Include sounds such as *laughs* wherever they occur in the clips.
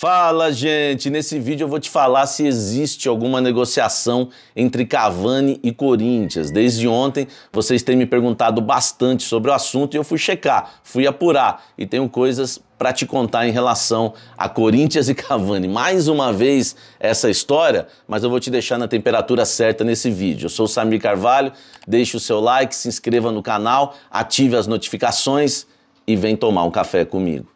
Fala, gente! Nesse vídeo eu vou te falar se existe alguma negociação entre Cavani e Corinthians. Desde ontem vocês têm me perguntado bastante sobre o assunto e eu fui checar, fui apurar e tenho coisas para te contar em relação a Corinthians e Cavani. Mais uma vez essa história, mas eu vou te deixar na temperatura certa nesse vídeo. Eu sou o Samir Carvalho, deixe o seu like, se inscreva no canal, ative as notificações e vem tomar um café comigo.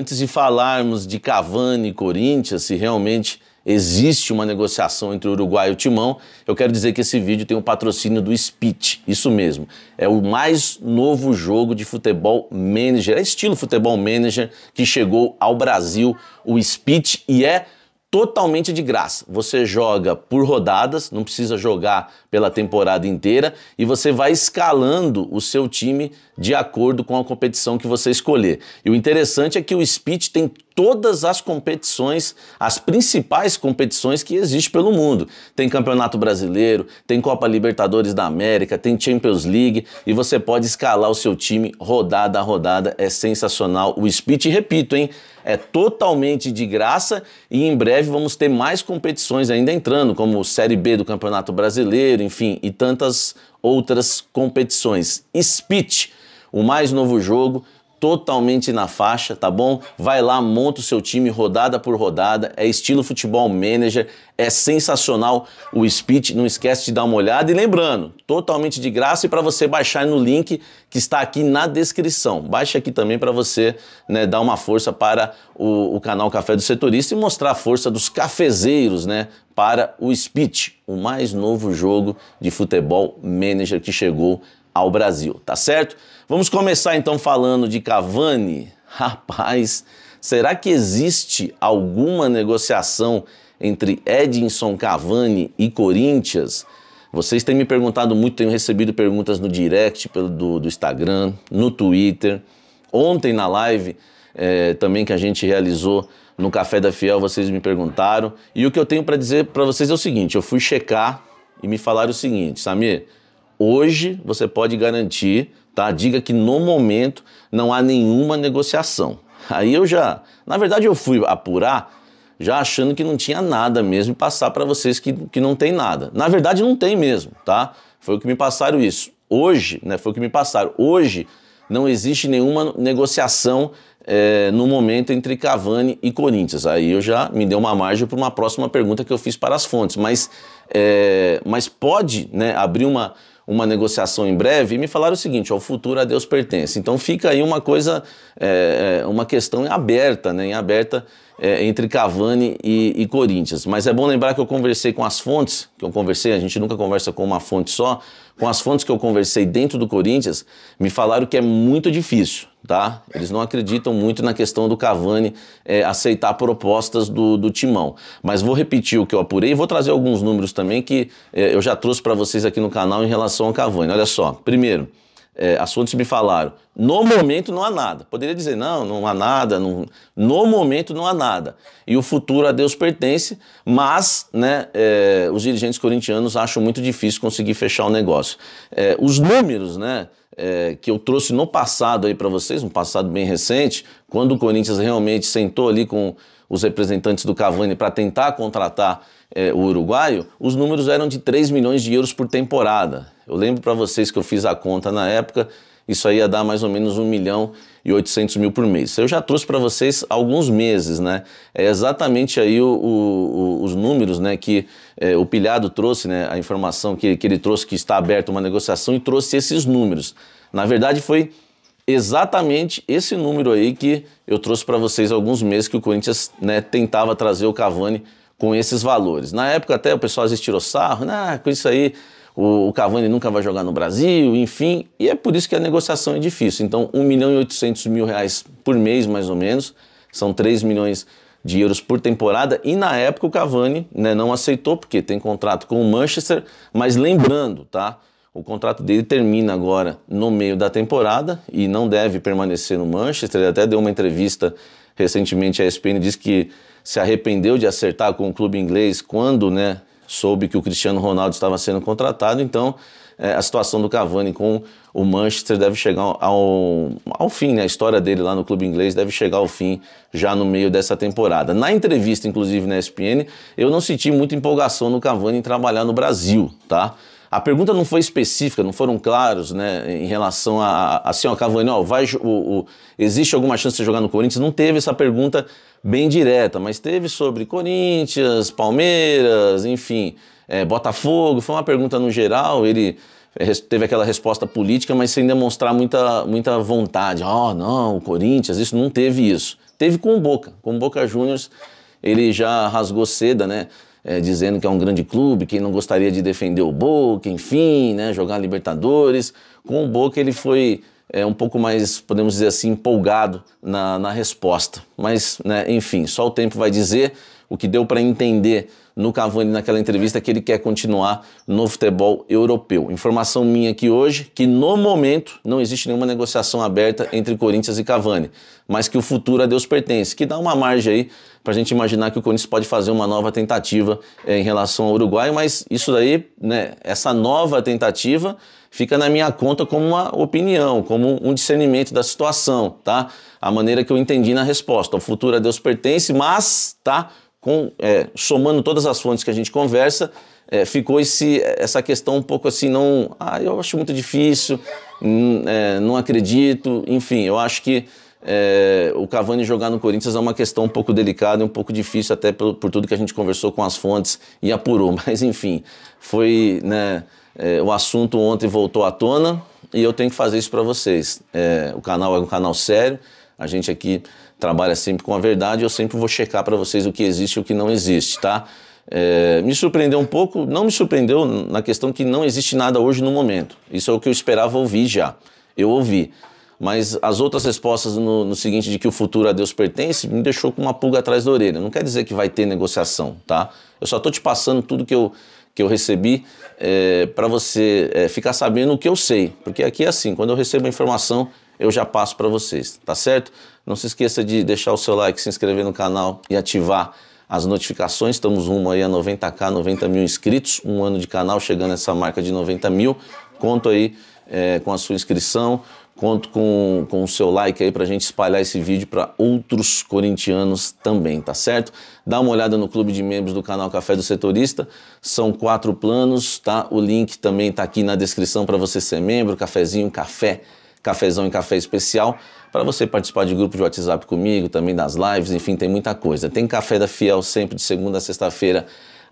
Antes de falarmos de Cavani e Corinthians, se realmente existe uma negociação entre o Uruguai e o Timão, eu quero dizer que esse vídeo tem o um patrocínio do Spit, isso mesmo. É o mais novo jogo de futebol manager, é estilo futebol manager que chegou ao Brasil, o Spit, e é totalmente de graça. Você joga por rodadas, não precisa jogar pela temporada inteira e você vai escalando o seu time de acordo com a competição que você escolher. E o interessante é que o Spit tem todas as competições, as principais competições que existem pelo mundo. Tem Campeonato Brasileiro, tem Copa Libertadores da América, tem Champions League e você pode escalar o seu time rodada a rodada. É sensacional o Split, repito, hein? É totalmente de graça e em breve vamos ter mais competições ainda entrando, como Série B do Campeonato Brasileiro, enfim, e tantas outras competições. Split, o mais novo jogo totalmente na faixa, tá bom? Vai lá, monta o seu time rodada por rodada, é estilo futebol manager, é sensacional o speech, não esquece de dar uma olhada e lembrando, totalmente de graça e para você baixar no link que está aqui na descrição. Baixa aqui também para você né, dar uma força para o, o canal Café do Setorista e mostrar a força dos cafezeiros, né? Para o Speech, o mais novo jogo de futebol manager que chegou ao Brasil, tá certo? Vamos começar então falando de Cavani. *laughs* Rapaz, será que existe alguma negociação entre Edinson Cavani e Corinthians? Vocês têm me perguntado muito, tenho recebido perguntas no direct pelo, do, do Instagram, no Twitter. Ontem na live é, também que a gente realizou no Café da Fiel, vocês me perguntaram. E o que eu tenho para dizer para vocês é o seguinte: eu fui checar e me falaram o seguinte, Samir, hoje você pode garantir, tá? Diga que no momento não há nenhuma negociação. Aí eu já, na verdade eu fui apurar já achando que não tinha nada mesmo e passar para vocês que, que não tem nada. Na verdade não tem mesmo, tá? Foi o que me passaram isso. Hoje, né, foi o que me passaram. Hoje não existe nenhuma negociação é, no momento entre Cavani e Corinthians. Aí eu já me deu uma margem para uma próxima pergunta que eu fiz para as fontes, mas, é, mas pode né, abrir uma, uma negociação em breve e me falaram o seguinte: ó, o futuro a Deus pertence. Então fica aí uma coisa, é, é, uma questão aberta, né, em aberta é, entre Cavani e, e Corinthians. Mas é bom lembrar que eu conversei com as fontes que eu conversei, a gente nunca conversa com uma fonte só, com as fontes que eu conversei dentro do Corinthians, me falaram que é muito difícil, tá? Eles não acreditam muito na questão do Cavani é, aceitar propostas do, do Timão. Mas vou repetir o que eu apurei e vou trazer alguns números também que é, eu já trouxe para vocês aqui no canal em relação ao Cavani. Olha só, primeiro, é, assuntos me falaram. No momento não há nada. Poderia dizer, não, não há nada. Não, no momento não há nada. E o futuro a Deus pertence, mas né, é, os dirigentes corintianos acham muito difícil conseguir fechar o negócio. É, os números, né? é, que eu trouxe no passado aí para vocês, um passado bem recente, quando o Corinthians realmente sentou ali com os representantes do Cavani para tentar contratar é, o uruguaio, os números eram de 3 milhões de euros por temporada. Eu lembro para vocês que eu fiz a conta na época, isso aí ia dar mais ou menos 1 milhão e 800 mil por mês. Eu já trouxe para vocês alguns meses, né? É exatamente aí o, o, os números, né? Que é, o Pilhado trouxe, né? A informação que, que ele trouxe que está aberta uma negociação e trouxe esses números. Na verdade, foi exatamente esse número aí que eu trouxe para vocês alguns meses que o Corinthians né, tentava trazer o Cavani com esses valores. Na época até o pessoal às vezes tirou sarro, né, ah, com isso aí o, Cavani nunca vai jogar no Brasil, enfim. E é por isso que a negociação é difícil. Então, 1 milhão e 800 mil reais por mês, mais ou menos, são 3 milhões de euros por temporada. E na época o Cavani né, não aceitou, porque tem contrato com o Manchester, mas lembrando, tá? O contrato dele termina agora no meio da temporada e não deve permanecer no Manchester. Ele até deu uma entrevista recentemente à ESPN, disse que se arrependeu de acertar com o clube inglês quando né, soube que o Cristiano Ronaldo estava sendo contratado, então é, a situação do Cavani com o Manchester deve chegar ao, ao fim, né? a história dele lá no clube inglês deve chegar ao fim já no meio dessa temporada. Na entrevista, inclusive na ESPN, eu não senti muita empolgação no Cavani em trabalhar no Brasil, tá? A pergunta não foi específica, não foram claros, né, em relação a, assim, ó, Cavani, ó, vai, o, o, existe alguma chance de jogar no Corinthians? Não teve essa pergunta bem direta, mas teve sobre Corinthians, Palmeiras, enfim, é, Botafogo, foi uma pergunta no geral, ele é, teve aquela resposta política, mas sem demonstrar muita, muita vontade. Oh, não, o Corinthians, isso não teve isso. Teve com o Boca, com o Boca Juniors, ele já rasgou seda, né? é, dizendo que é um grande clube, quem não gostaria de defender o Boca, enfim, né, jogar Libertadores. Com o Boca ele foi é, um pouco mais, podemos dizer assim, empolgado na, na resposta. Mas, né, enfim, só o tempo vai dizer. O que deu para entender no Cavani naquela entrevista é que ele quer continuar no futebol europeu. Informação minha aqui hoje que no momento não existe nenhuma negociação aberta entre Corinthians e Cavani, mas que o futuro a Deus pertence, que dá uma margem aí para a gente imaginar que o Corinthians pode fazer uma nova tentativa é, em relação ao Uruguai, mas isso daí, né, essa nova tentativa fica na minha conta como uma opinião, como um discernimento da situação, tá? A maneira que eu entendi na resposta. O futuro a Deus pertence, mas, tá? com, é, somando todas as fontes que a gente conversa, é, ficou esse, essa questão um pouco assim, não, ah, eu acho muito difícil, hum, é, não acredito, enfim, eu acho que é, o Cavani jogar no Corinthians é uma questão um pouco delicada, e um pouco difícil até por, por tudo que a gente conversou com as fontes e apurou, *laughs* mas enfim, foi, né, é, o assunto ontem voltou à tona e eu tenho que fazer isso para vocês. É, o canal é um canal sério, a gente aqui trabalha sempre com a verdade, eu sempre vou checar para vocês o que existe e o que não existe, tá? É, me surpreendeu um pouco, não me surpreendeu na questão que não existe nada hoje no momento. Isso é o que eu esperava ouvir já. Eu ouvi. Mas as outras respostas no, no seguinte de que o futuro a Deus pertence me deixou com uma pulga atrás da orelha. Não quer dizer que vai ter negociação, tá? Eu só estou te passando tudo que eu, que eu recebi é, eh, para você é, ficar sabendo o que eu sei. Porque aqui é assim, quando eu recebo a informação, eu já passo para vocês, tá certo? Não se esqueça de deixar o seu like, se inscrever no canal e ativar as notificações. Estamos rumo aí a 90k, 90 mil inscritos, um ano de canal chegando a essa marca de 90 mil. Conto aí é, com a sua inscrição, conto com, com o seu like aí para a gente espalhar esse vídeo para outros corintianos também, tá certo? Dá uma olhada no clube de membros do canal Café do Setorista, são quatro planos, tá? O link também está aqui na descrição para você ser membro, cafezinho, café Cafezão e Café Especial, para você participar de grupo de WhatsApp comigo, também das lives, enfim, tem muita coisa. Tem Café da Fiel sempre de segunda a sexta-feira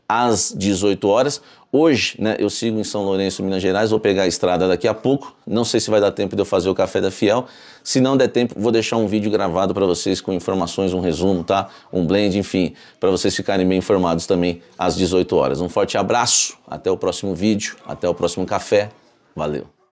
às 18 horas. Hoje, né, eu sigo em São Lourenço, Minas Gerais, vou pegar a estrada daqui a pouco. Não sei se vai dar tempo de eu fazer o café da Fiel. Se não der tempo, vou deixar um vídeo gravado para vocês com informações, um resumo, tá? Um blend, enfim, para vocês ficarem bem informados também às 18 horas. Um forte abraço, até o próximo vídeo, até o próximo café. Valeu.